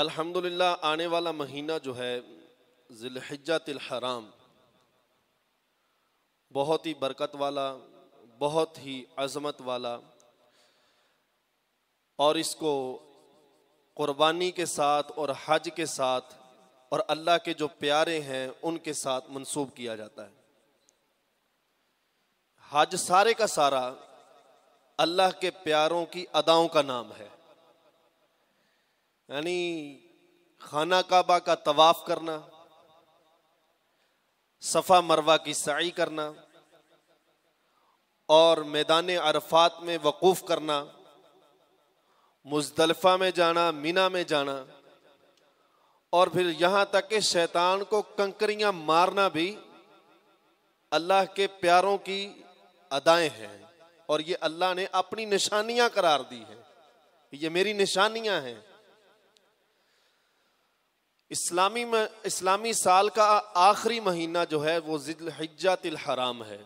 अल्हम्दुलिल्लाह आने वाला महीना जो है ज़िलहजतिल हराम बहुत ही बरकत वाला बहुत ही अज़मत वाला और इसको क़ुरबानी के साथ और हज के साथ और अल्लाह के जो प्यारे हैं उनके साथ मंसूब किया जाता है हज सारे का सारा अल्लाह के प्यारों की अदाओं का नाम है यानी खाना काबा का तवाफ करना सफ़ा मरवा की सही करना और मैदान अरफात में वकूफ़ करना मुजदलफ़ा में जाना मीना में जाना और फिर यहाँ तक कि शैतान को कंकरियाँ मारना भी अल्लाह के प्यारों की अदाएं हैं और ये अल्लाह ने अपनी निशानियाँ करार दी है ये मेरी निशानियाँ हैं इस्लामी में इस्लामी साल का आखिरी महीना जो है वो तिल हराम है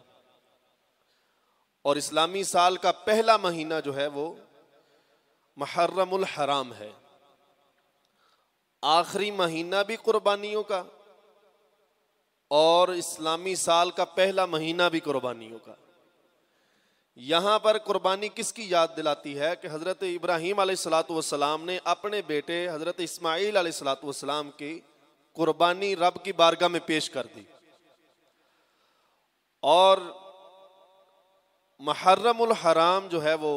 और इस्लामी साल का पहला महीना जो है वो महर्रमुल हराम है आखिरी महीना भी कुर्बानियों का और इस्लामी साल का पहला महीना भी कुर्बानियों का यहाँ पर कुर्बानी किसकी याद दिलाती है कि हज़रत इब्राहिम सलाम ने अपने बेटे हज़रत इसमाईल सलाम की कुर्बानी रब की बारगाह में पेश कर दी और महर्रमुल हराम जो है वो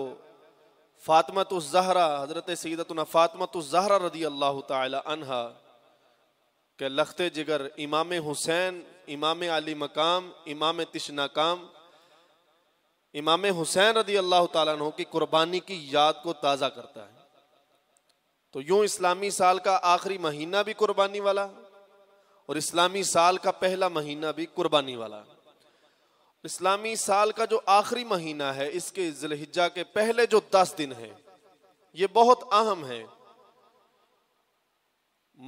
फातमत ज़हरा हज़रत सदत फातमत ज़हरा रदी अल्लाह तहा के लखते जिगर इमाम हुसैन इमाम अली मकाम इमाम तिश नाकाम इमाम हुसैन रदी अल्लाह तु की कुर्बानी की याद को ताज़ा करता है तो यूं इस्लामी साल का आखिरी महीना भी कुर्बानी वाला और इस्लामी साल का पहला महीना भी कुर्बानी वाला इस्लामी साल का जो आखिरी महीना है इसके जिलहिजा के पहले जो दस दिन है ये बहुत अहम है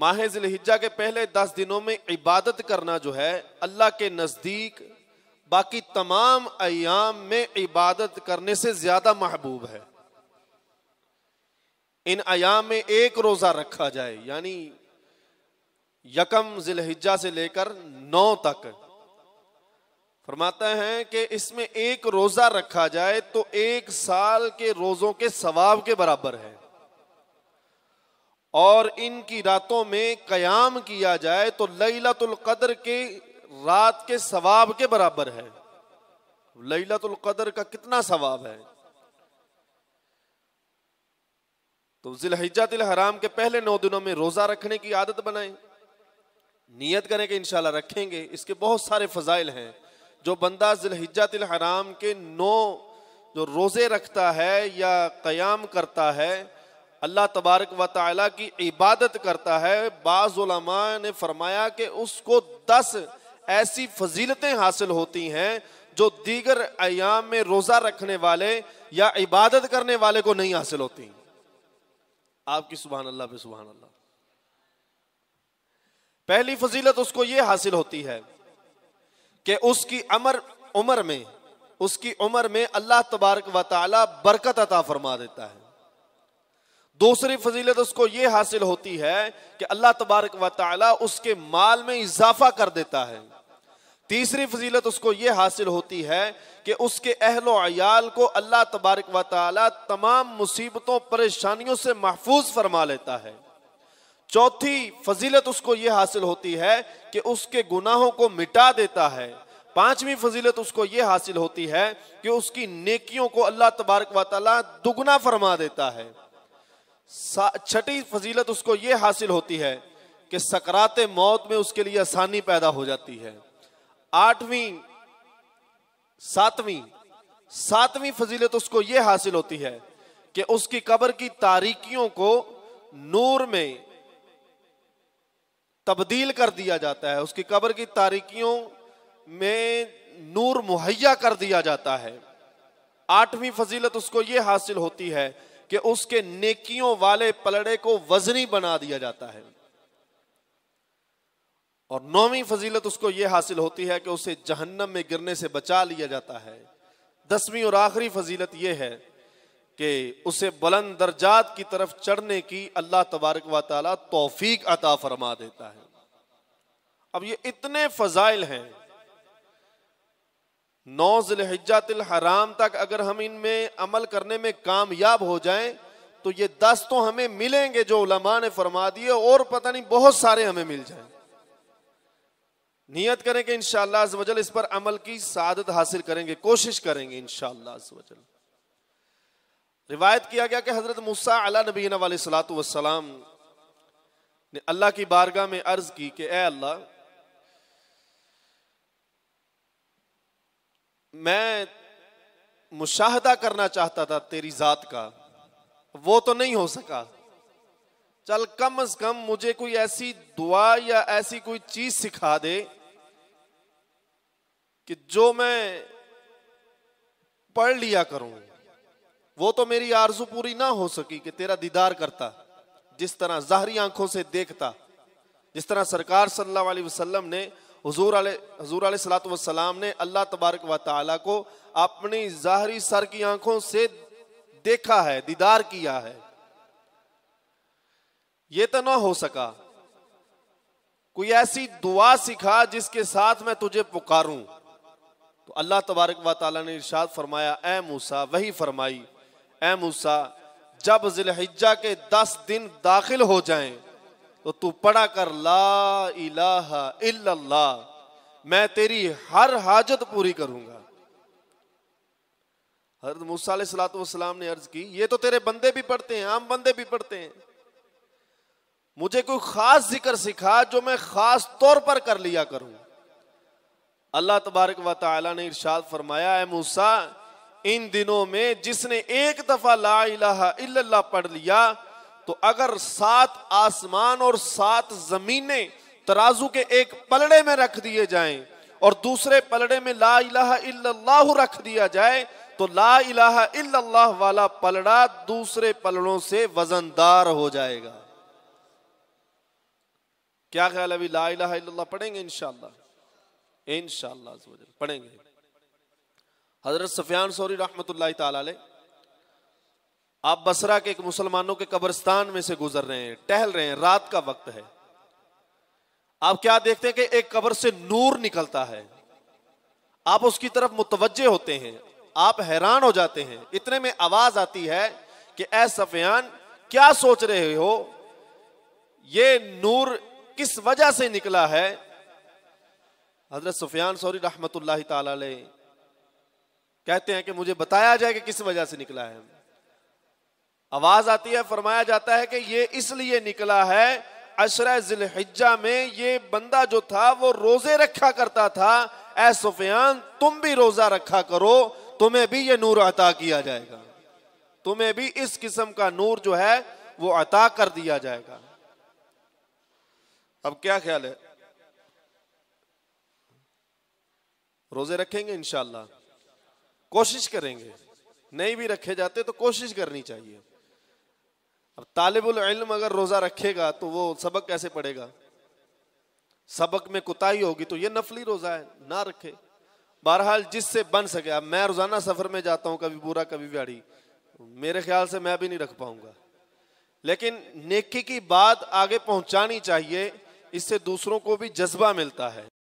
माह जिलहिजा के पहले दस दिनों में इबादत करना जो है अल्लाह के नज़दीक बाकी तमाम अयाम में इबादत करने से ज्यादा महबूब है इन अयाम में एक रोजा रखा जाए यानी यकम जिलहिजा से लेकर नौ तक फरमाता है कि इसमें एक रोजा रखा जाए तो एक साल के रोजों के सवाब के बराबर है और इनकी रातों में कयाम किया जाए तो लैलतुल कदर के रात के सवाब के बराबर है लैलतुल कदर का कितना सवाब है तो जिलहिजा दिल हराम के पहले नौ दिनों में रोजा रखने की आदत बनाएं नियत करें कि इंशाल्लाह रखेंगे इसके बहुत सारे फजाइल हैं जो बंदा जिलहिजा दिल हराम के नौ जो रोज़े रखता है या क़याम करता है अल्लाह तबारक व ताली की इबादत करता है बाज़ उलमा ने फरमाया कि उसको दस ऐसी फजीलतें हासिल होती हैं जो दीगर अयाम में रोज़ा रखने वाले या इबादत करने वाले को नहीं हासिल होती आपकी सुबह अल्लाह पे सुबह अल्लाह पहली फजीलत उसको यह हासिल होती है कि उसकी अमर उम्र में उसकी उम्र में अल्लाह तबारक व बरकत अता फरमा देता है दूसरी फजीलत उसको यह हासिल होती है कि अल्लाह तबारक व उसके माल में इजाफा कर देता है तीसरी फजीलत उसको ये हासिल होती है कि उसके अहलो अयाल को अल्लाह तबारक व ताली तमाम मुसीबतों परेशानियों से महफूज फरमा लेता है चौथी फजीलत उसको ये हासिल होती है कि उसके गुनाहों को मिटा देता है पांचवी फजीलत उसको ये हासिल होती है कि उसकी नेकियों को अल्लाह तबारक व ताली दुगना फरमा देता है छठी फजीलत उसको ये हासिल होती है कि सकरात मौत में उसके लिए आसानी पैदा हो जाती है आठवीं सातवीं सातवीं फजीलत उसको यह हासिल होती है कि उसकी कब्र की तारीखियों को नूर में तब्दील कर दिया जाता है उसकी कब्र की तारीखियों में नूर मुहैया कर दिया जाता है आठवीं फजीलत उसको यह हासिल होती है कि उसके नेकियों वाले पलड़े को वजनी बना दिया जाता है और नौवीं फजीलत उसको ये हासिल होती है कि उसे जहन्नम में गिरने से बचा लिया जाता है दसवीं और आखिरी फजीलत यह है कि उसे बुलंद दर्जात की तरफ चढ़ने की अल्लाह तबारक व तोफीक अता फरमा देता है अब ये इतने फजाइल हैं नौ जिलहजातिल हराम तक अगर हम इनमें अमल करने में कामयाब हो जाएं तो ये दस तो हमें मिलेंगे जो उलमा ने फरमा दिए और पता नहीं बहुत सारे हमें मिल जाएं नियत करें कि वजल इस पर अमल की सादत हासिल करेंगे कोशिश करेंगे इंशाजल रिवायत किया गया कि हज़रत मूसा अला नबीन वाले सलात वसलाम ने अल्लाह की बारगाह में अर्ज की कि ए अल्लाह मैं मुशाहदा करना चाहता था तेरी ज़ात का वो तो नहीं हो सका चल कम अज कम मुझे कोई ऐसी दुआ या ऐसी कोई चीज़ सिखा दे कि जो मैं पढ़ लिया करूं वो तो मेरी आरजू पूरी ना हो सकी कि तेरा दीदार करता जिस तरह जहरी आंखों से देखता जिस तरह सरकार सल्लल्लाहु अलैहि वसल्लम ने हजूर हजूर सलात वसलाम ने अल्लाह तबारक व ताली को अपनी जहरी सर की आंखों से देखा है दीदार किया है ये तो ना हो सका कोई ऐसी दुआ सिखा जिसके साथ मैं तुझे पुकारूं अल्लाह तबारक व ताली ने इर्शाद फरमाया ए मूसा वही फरमाई ए मूसा जब जिलहिजा के दस दिन दाखिल हो जाए तो तू पढ़ा कर ला इलाहा इल्लल्लाह मैं तेरी हर हाजत पूरी करूंगा हजरत मूसा सलातम ने अर्ज की ये तो तेरे बंदे भी पढ़ते हैं आम बंदे भी पढ़ते हैं मुझे कोई खास जिक्र सिखा जो मैं खास तौर पर कर लिया करूं अल्लाह तबारक व ने इरशाद फरमाया है मूसा इन दिनों में जिसने एक दफ़ा ला इला पढ़ लिया तो अगर सात आसमान और सात जमीने तराजू के एक पलड़े में रख दिए जाएं और दूसरे पलड़े में ला इला रख दिया जाए तो ला इला वाला पलड़ा दूसरे पलड़ों से वजनदार हो जाएगा क्या ख्याल अभी ला इला पढ़ेंगे इनशाला इन पढ़ेंगे हजरत सफियान सोरी रहमत आप बसरा के एक मुसलमानों के कब्रस्तान में से गुजर रहे हैं टहल रहे हैं रात का वक्त है आप क्या देखते हैं कि एक कब्र से नूर निकलता है आप उसकी तरफ मुतवजे होते हैं आप हैरान हो जाते हैं इतने में आवाज आती है कि ए सफियान क्या सोच रहे हो ये नूर किस वजह से निकला है हज़रत सुफियान सौरी रहमत ताल कहते हैं कि मुझे बताया जाए कि किस वजह से निकला है आवाज़ आती है फरमाया जाता है कि ये इसलिए निकला है अशरा जिलहिजा में ये बंदा जो था वो रोज़े रखा करता था ए सुफियान तुम भी रोज़ा रखा करो तुम्हें भी ये नूर अता किया जाएगा तुम्हें भी इस किस्म का नूर जो है वो अता कर दिया जाएगा अब क्या ख्याल है रोजे रखेंगे इनशाला कोशिश करेंगे नहीं भी रखे जाते तो कोशिश करनी चाहिए अब तालिबुल इल्म अगर रोजा रखेगा तो वो सबक कैसे पढ़ेगा सबक में कुताही होगी तो ये नफली रोजा है ना रखे बहरहाल जिससे बन सके अब मैं रोजाना सफर में जाता हूँ कभी बुरा कभी व्याड़ी मेरे ख्याल से मैं भी नहीं रख पाऊंगा लेकिन नेकी की बात आगे पहुंचानी चाहिए इससे दूसरों को भी जज्बा मिलता है